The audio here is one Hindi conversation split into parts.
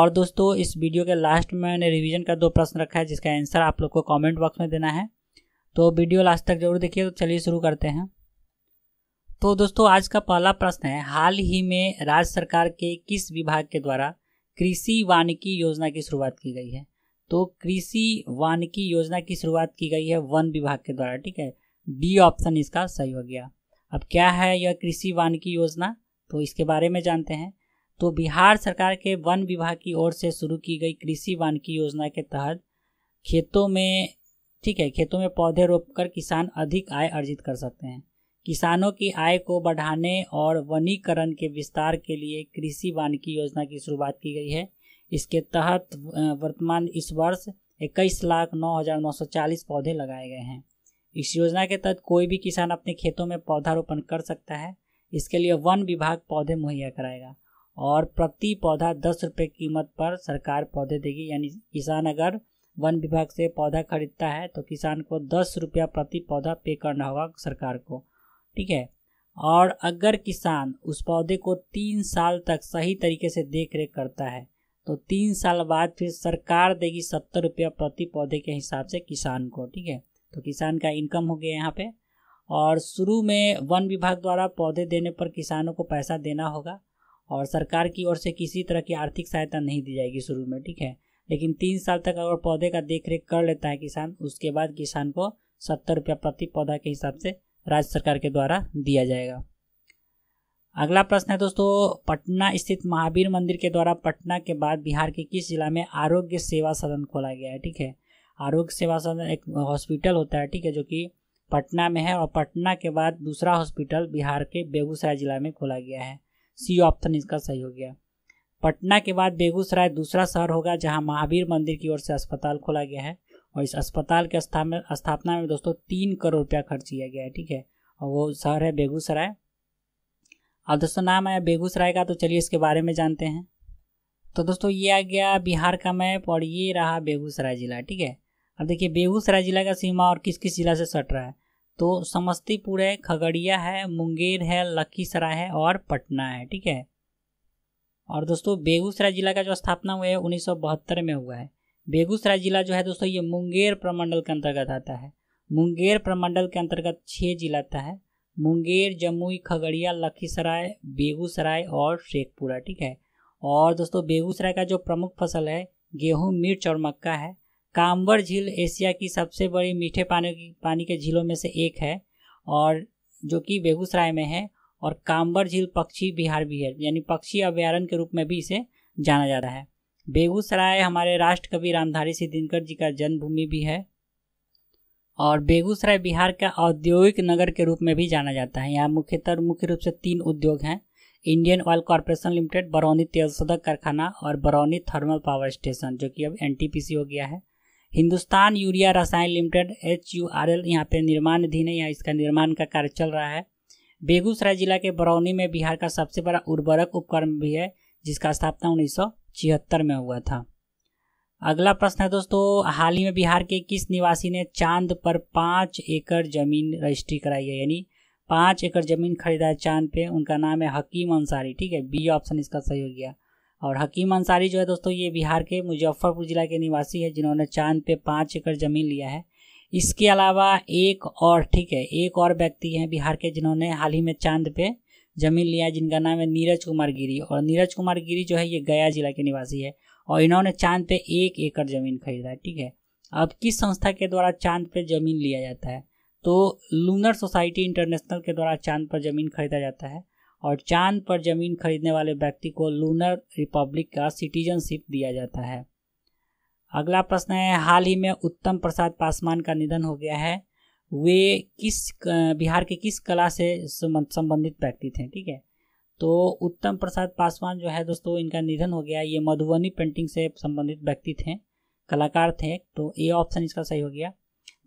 और दोस्तों इस वीडियो के लास्ट में मैंने रिवीजन का दो प्रश्न रखा है जिसका आंसर आप लोग को कमेंट बॉक्स में देना है तो वीडियो लास्ट तक जरूर देखिए तो चलिए शुरू करते हैं तो दोस्तों आज का पहला प्रश्न है हाल ही में राज्य सरकार के किस विभाग के द्वारा कृषि वानिकी योजना की शुरुआत की गई है तो कृषि वानिकी योजना की शुरुआत की गई है वन विभाग के द्वारा ठीक है डी ऑप्शन इसका सही हो गया अब क्या है यह कृषि वानिकी योजना तो इसके बारे में जानते हैं तो बिहार सरकार के वन विभाग की ओर से शुरू की गई कृषि वानिकी योजना के तहत खेतों में ठीक है खेतों में पौधे रोपकर किसान अधिक आय अर्जित कर सकते हैं किसानों की आय को बढ़ाने और वनीकरण के विस्तार के लिए कृषि वानिकी योजना की शुरुआत की गई है इसके तहत वर्तमान इस वर्ष इक्कीस लाख नौ हज़ार नौ सौ चालीस पौधे लगाए गए हैं इस योजना के तहत कोई भी किसान अपने खेतों में पौधारोपण कर सकता है इसके लिए वन विभाग पौधे मुहैया कराएगा और प्रति पौधा दस रुपये कीमत पर सरकार पौधे देगी यानी किसान अगर वन विभाग से पौधा खरीदता है तो किसान को दस रुपया प्रति पौधा पे करना होगा सरकार को ठीक है और अगर किसान उस पौधे को तीन साल तक सही तरीके से देख रेख करता है तो तीन साल बाद फिर सरकार देगी सत्तर रुपया प्रति पौधे के हिसाब से किसान को ठीक है तो किसान का इनकम हो गया यहाँ पे और शुरू में वन विभाग द्वारा पौधे देने पर किसानों को पैसा देना होगा और सरकार की ओर से किसी तरह की आर्थिक सहायता नहीं दी जाएगी शुरू में ठीक है लेकिन तीन साल तक अगर पौधे का देख रेख कर लेता है किसान उसके बाद किसान को सत्तर रुपया प्रति पौधा के हिसाब से राज्य सरकार के द्वारा दिया जाएगा अगला प्रश्न है दोस्तों पटना स्थित महावीर मंदिर के द्वारा पटना के बाद बिहार के किस जिला में आरोग्य सेवा सदन खोला गया है ठीक है आरोग्य सेवा सदन एक हॉस्पिटल होता है ठीक है जो कि पटना में है और पटना के बाद दूसरा हॉस्पिटल बिहार के बेगूसराय जिला में खोला गया है सी ऑप्शन इसका सही हो गया पटना के बाद बेगूसराय दूसरा शहर होगा जहां महावीर मंदिर की ओर से अस्पताल खोला गया है और इस अस्पताल के स्थापना में दोस्तों तीन करोड़ रुपया खर्च किया गया है ठीक है और वो शहर है बेगूसराय अब दोस्तों नाम है बेगूसराय का तो चलिए इसके बारे में जानते हैं तो दोस्तों ये आ गया बिहार का मैप और ये रहा बेगूसराय ज़िला ठीक है अब देखिए बेगूसराय ज़िला का सीमा और किस किस ज़िला से सट रहा है तो समस्तीपुर है खगड़िया है मुंगेर है लखीसराय है और पटना है ठीक है और दोस्तों बेगूसराय जिला का जो स्थापना हुआ है उन्नीस में हुआ है बेगूसराय जिला जो है दोस्तों ये मुंगेर प्रमंडल के अंतर्गत आता है मुंगेर प्रमंडल के अंतर्गत छः जिला आता है मुंगेर जमुई खगड़िया लखीसराय बेगूसराय और शेखपुरा ठीक है और दोस्तों बेगूसराय का जो प्रमुख फसल है गेहूँ मिर्च और मक्का है कांबर झील एशिया की सबसे बड़ी मीठे पानी की पानी के झीलों में से एक है और जो कि बेगूसराय में है और कांबर झील पक्षी बिहार भी है यानी पक्षी अभ्यारण्य के रूप में भी इसे जाना जा रहा है बेगूसराय हमारे राष्ट्र कवि रामधारी सिंह दिनकर जी का जन्मभूमि भी है और बेगूसराय बिहार का औद्योगिक नगर के रूप में भी जाना जाता है यहाँ मुख्यतः मुख्य रूप से तीन उद्योग हैं Indian oil corporation limited Barauni तेल शोधक कारखाना और बरौनी थर्मल पावर स्टेशन जो कि अब एनटीपीसी हो गया है हिंदुस्तान यूरिया रसायन limited H U R L यहाँ पर निर्माणाधीन है यहाँ इसका निर्माण का कार्य चल रहा है बेगूसराय जिला के बरौनी में बिहार का सबसे बड़ा उर्वरक उपकरण भी है जिसका स्थापना उन्नीस में हुआ था अगला प्रश्न है दोस्तों हाल ही में बिहार के किस निवासी ने चांद पर पाँच एकड़ जमीन रजिस्ट्री कराई है यानी पाँच एकड़ जमीन खरीदा है चांद पे उनका नाम है हकीम अंसारी ठीक है बी ऑप्शन इसका सही हो गया और हकीम अंसारी जो है दोस्तों ये बिहार के मुजफ्फरपुर ज़िला के निवासी है जिन्होंने चांद पे पाँच एकड़ ज़मीन लिया है इसके अलावा एक और ठीक है एक और व्यक्ति हैं बिहार के जिन्होंने हाल ही में चांद पे ज़मीन लिया है जिनका नाम है नीरज कुमार गिरी और नीरज कुमार गिरी जो है ये गया जिला के निवासी है और इन्होंने चांद पे एक एकड़ ज़मीन खरीदा है ठीक है अब किस संस्था के द्वारा चांद पे ज़मीन लिया जाता है तो लूनर सोसाइटी इंटरनेशनल के द्वारा चांद पर ज़मीन खरीदा जाता है और चांद पर जमीन खरीदने वाले व्यक्ति को लूनर रिपब्लिक का सिटीजनशिप दिया जाता है अगला प्रश्न है हाल ही में उत्तम प्रसाद पासवान का निधन हो गया है वे किस बिहार के किस कला से संबंधित व्यक्ति थे ठीक है तो उत्तम प्रसाद पासवान जो है दोस्तों इनका निधन हो गया ये मधुबनी पेंटिंग से संबंधित व्यक्ति थे कलाकार थे तो ए ऑप्शन इसका सही हो गया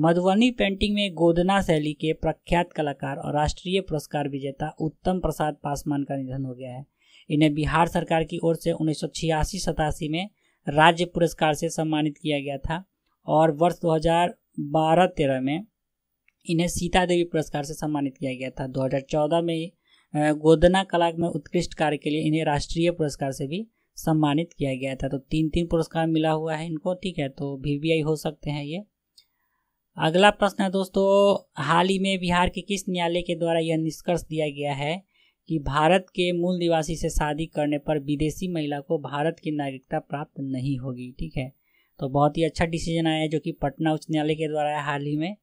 मधुबनी पेंटिंग में गोदना शैली के प्रख्यात कलाकार और राष्ट्रीय पुरस्कार विजेता उत्तम प्रसाद पासवान का निधन हो गया है इन्हें बिहार सरकार की ओर से उन्नीस सौ में राज्य पुरस्कार से सम्मानित किया गया था और वर्ष 2012-13 में इन्हें सीता देवी पुरस्कार से सम्मानित किया गया था 2014 में गोदना कला में उत्कृष्ट कार्य के लिए इन्हें राष्ट्रीय पुरस्कार से भी सम्मानित किया गया था तो तीन तीन पुरस्कार मिला हुआ है इनको ठीक है तो वी हो सकते हैं ये अगला प्रश्न है दोस्तों हाल ही में बिहार के किस न्यायालय के द्वारा यह निष्कर्ष दिया गया है कि भारत के मूल निवासी से शादी करने पर विदेशी महिला को भारत की नागरिकता प्राप्त नहीं होगी ठीक है तो बहुत ही अच्छा डिसीजन आया है जो कि पटना उच्च न्यायालय के द्वारा हाल ही में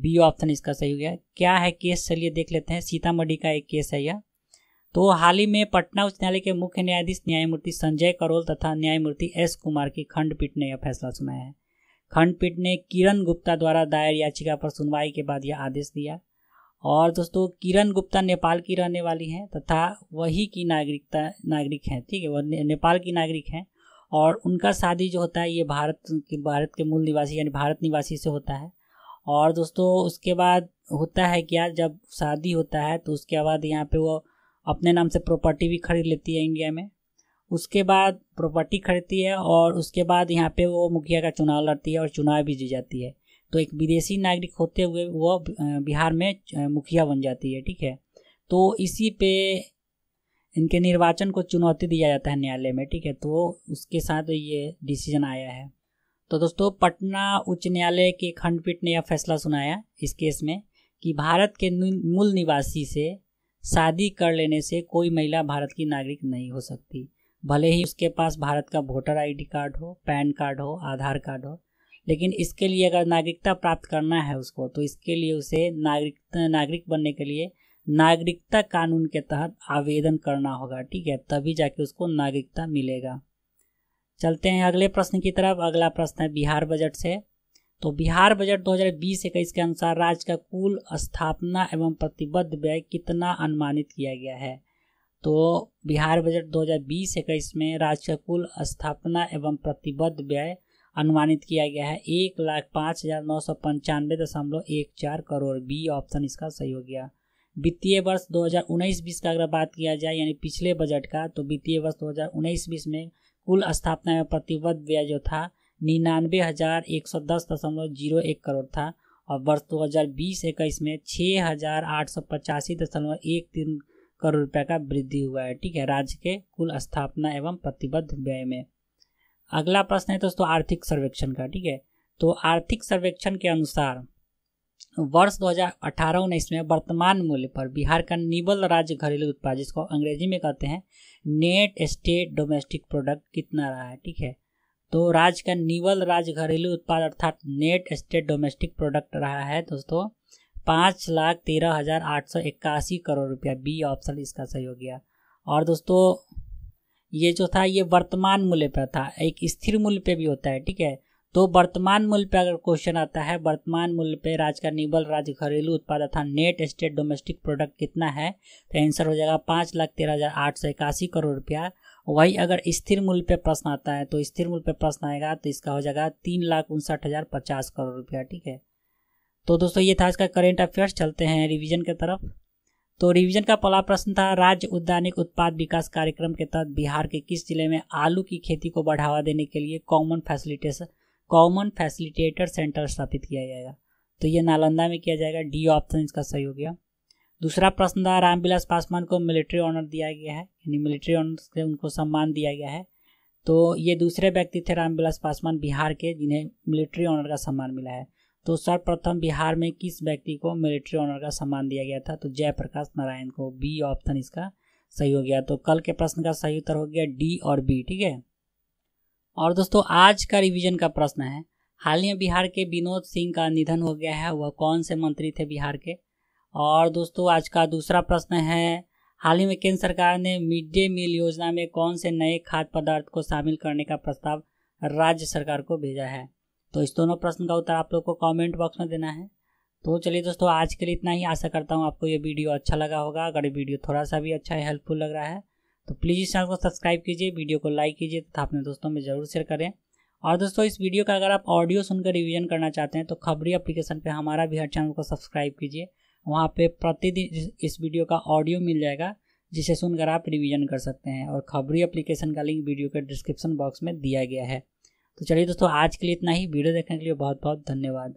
बी ऑप्शन इसका सही हो गया क्या है केस चलिए देख लेते हैं सीतामढ़ी का एक केस है यह तो हाल ही में पटना उच्च न्यायालय के मुख्य न्यायाधीश न्यायमूर्ति संजय करोल तथा न्यायमूर्ति एस कुमार की खंडपीठ ने यह फैसला सुनाया है खंडपीठ ने किरण गुप्ता द्वारा दायर याचिका पर सुनवाई के बाद यह आदेश दिया और दोस्तों किरण गुप्ता नेपाल की रहने वाली हैं तथा वही की नागरिकता नागरिक हैं ठीक है वह ने, नेपाल की नागरिक हैं और उनका शादी जो होता है ये भारत के भारत के मूल निवासी यानी भारत निवासी से होता है और दोस्तों उसके बाद होता है क्या जब शादी होता है तो उसके बाद यहाँ पे वो अपने नाम से प्रॉपर्टी भी खरीद लेती है इंडिया में उसके बाद प्रॉपर्टी खरीदती है और उसके बाद यहाँ पे वो मुखिया का चुनाव लड़ती है और चुनाव भी जी जाती है तो एक विदेशी नागरिक होते हुए वो बिहार में मुखिया बन जाती है ठीक है तो इसी पे इनके निर्वाचन को चुनौती दिया जाता है न्यायालय में ठीक है तो उसके साथ ये डिसीजन आया है तो दोस्तों पटना उच्च न्यायालय के खंडपीठ ने यह फैसला सुनाया इस केस में कि भारत के मूल निवासी से शादी कर लेने से कोई महिला भारत की नागरिक नहीं हो सकती भले ही उसके पास भारत का वोटर आईडी कार्ड हो पैन कार्ड हो आधार कार्ड हो लेकिन इसके लिए अगर नागरिकता प्राप्त करना है उसको तो इसके लिए उसे नागरिक नागरिक बनने के लिए नागरिकता कानून के तहत आवेदन करना होगा ठीक है तभी जाके उसको नागरिकता मिलेगा चलते हैं अगले प्रश्न की तरफ अगला प्रश्न है बिहार बजट से तो बिहार बजट 2020-21 के अनुसार राज्य का कुल स्थापना एवं प्रतिबद्ध व्यय कितना अनुमानित किया गया है तो बिहार बजट 2020 इक्कीस में राज्य का कुल स्थापना एवं प्रतिबद्ध व्यय अनुमानित किया गया है एक लाख पाँच हज़ार नौ सौ पंचानवे दशमलव एक चार करोड़ बी ऑप्शन इसका सही हो गया वित्तीय वर्ष 2019 बीस का अगर बात किया जाए यानी पिछले बजट का तो वित्तीय वर्ष 2019 बीस में कुल स्थापना एवं प्रतिबद्ध व्यय जो था निन्यानवे हज़ार एक सौ दस दशमलव जीरो एक करोड़ था और वर्ष दो हज़ार बीस इक्कीस में छः हज़ार आठ सौ पचासी दशमलव एक तीन करोड़ रुपये का वृद्धि हुआ है ठीक है राज्य के कुल स्थापना एवं प्रतिबद्ध व्यय में अगला प्रश्न है दोस्तों आर्थिक सर्वेक्षण का ठीक है तो आर्थिक सर्वेक्षण के अनुसार वर्ष 2018 उन्नीस में वर्तमान मूल्य पर बिहार का निबल राज्य घरेलू उत्पाद जिसको अंग्रेजी में कहते हैं नेट स्टेट डोमेस्टिक प्रोडक्ट कितना रहा है ठीक है तो राज्य का निबल राज्य घरेलू उत्पाद अर्थात नेट स्टेट डोमेस्टिक प्रोडक्ट रहा है दोस्तों पाँच लाख तेरह हज़ार आठ सौ इक्यासी करोड़ रुपया बी ऑप्शन इसका सही हो गया और दोस्तों ये जो था ये वर्तमान मूल्य पर था एक स्थिर मूल्य पे भी होता है ठीक है तो वर्तमान मूल्य पे अगर क्वेश्चन आता है वर्तमान मूल्य पे राज्य का निबल राज्य घरेलू उत्पाद था नेट स्टेट डोमेस्टिक प्रोडक्ट कितना है तो आंसर हो जाएगा पाँच लाख तेरह हज़ार आठ सौ इक्यासी करोड़ रुपया वही अगर स्थिर मूल्य पे प्रश्न आता है तो स्थिर मूल्य पे प्रश्न आएगा तो इसका हो जाएगा तीन लाख उनसठ हज़ार पचास करोड़ रुपया ठीक है तो दोस्तों ये था इसका करेंट अफेयर्स चलते हैं रिवीजन के तरफ तो रिवीजन का पहला प्रश्न था राज्य उद्यानिक उत्पाद विकास कार्यक्रम के तहत बिहार के किस जिले में आलू की खेती को बढ़ावा देने के लिए common facilitation common facilitator centre स्थापित किया जाएगा तो ये नालंदा में किया जाएगा डी ऑप्शन इसका सही हो गया दूसरा प्रश्न था रामविलास पासवान को मिलिट्री ऑनर दिया गया है यानी मिलिट्री ऑनर से उनको सम्मान दिया गया है तो ये दूसरे व्यक्ति थे रामविलास पासवान बिहार के जिन्हें मिलिट्री ऑनर का सम्मान मिला है तो सर्वप्रथम बिहार में किस व्यक्ति को मिलिट्री ऑनर का सम्मान दिया गया था तो जयप्रकाश नारायण को बी ऑप्शन इसका सही हो गया तो कल के प्रश्न का सही उत्तर हो गया डी और बी ठीक है और दोस्तों आज का रिवीजन का प्रश्न है हाल ही में बिहार के विनोद सिंह का निधन हो गया है वह कौन से मंत्री थे बिहार के और दोस्तों आज का दूसरा प्रश्न है हाल ही में केंद्र सरकार ने मिड डे मील योजना में कौन से नए खाद्य पदार्थ को शामिल करने का प्रस्ताव राज्य सरकार को भेजा है तो इस दोनों प्रश्न का उत्तर आप लोग को कमेंट बॉक्स में देना है तो चलिए दोस्तों आज के लिए इतना ही आशा करता हूँ आपको ये वीडियो अच्छा लगा होगा अगर ये वीडियो थोड़ा सा भी अच्छा हेल्पफुल लग रहा है तो प्लीज़ इस चैनल को सब्सक्राइब कीजिए वीडियो को लाइक कीजिए तथा अपने दोस्तों में ज़रूर शेयर करें और दोस्तों इस वीडियो का अगर आप ऑडियो सुनकर रिवीजन करना चाहते हैं तो खबरी एप्लीकेशन पर हमारा भी हर चैनल को सब्सक्राइब कीजिए वहाँ पर प्रतिदिन इस वीडियो का ऑडियो मिल जाएगा जिसे सुनकर आप रिवीजन कर सकते हैं और खबरी एप्लीकेशन का लिंक वीडियो के डिस्क्रिप्शन बॉक्स में दिया गया है तो चलिए दोस्तों आज के लिए इतना ही वीडियो देखने के लिए बहुत बहुत धन्यवाद